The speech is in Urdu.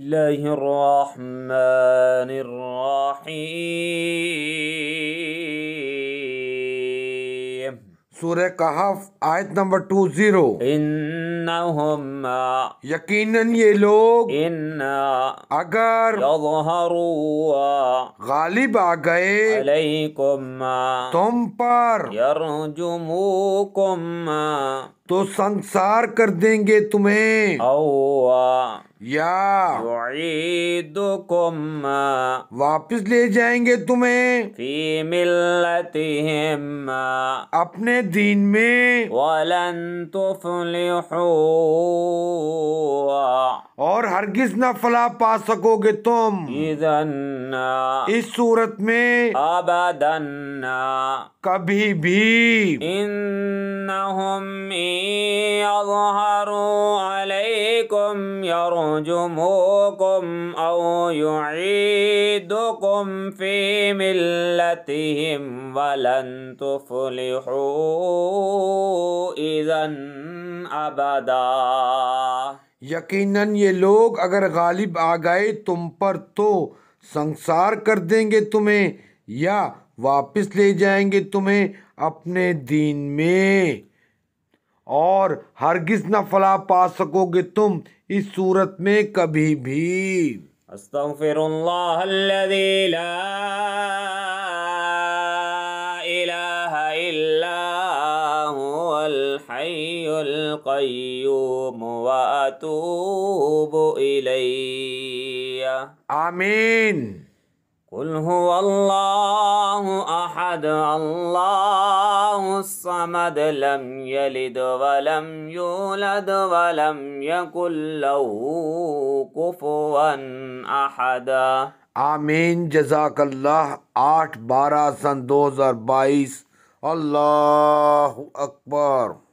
اللہ الرحمن الرحیم سورہ کہف آیت نمبر ٹو زیرو انہم یقیناً یہ لوگ اگر یظہروا غالب آگئے علیکم تم پر یرجموکم تو سنسار کر دیں گے تمہیں اوہ یا واپس لے جائیں گے تمہیں فی ملتہم اپنے دین میں ولن تفلحو اور ہرگز نہ فلا پا سکو گے تم اذن اس صورت میں ابدن کبھی بھی انہم کم یارو جمو کم او کم ولن ہو ادن ابدا یقیناً یہ لوگ اگر غالب آ گئے تم پر تو سنسار کر دیں گے تمہیں یا واپس لے جائیں گے تمہیں اپنے دین میں اور ہرگز نہ فلا پا سکو گے تم اس صورت میں کبھی بھی استغفر اللہ الذی لا الہ الا هو الحی القیوم واتوب الیہ آمین قل هو الله أحد الله الصمد لم يلد ولم يولد ولم يكن له كفوا أحد آمين جزاك الله آٹھ بارہ سن دو ہزار بائیس اللہ اکبر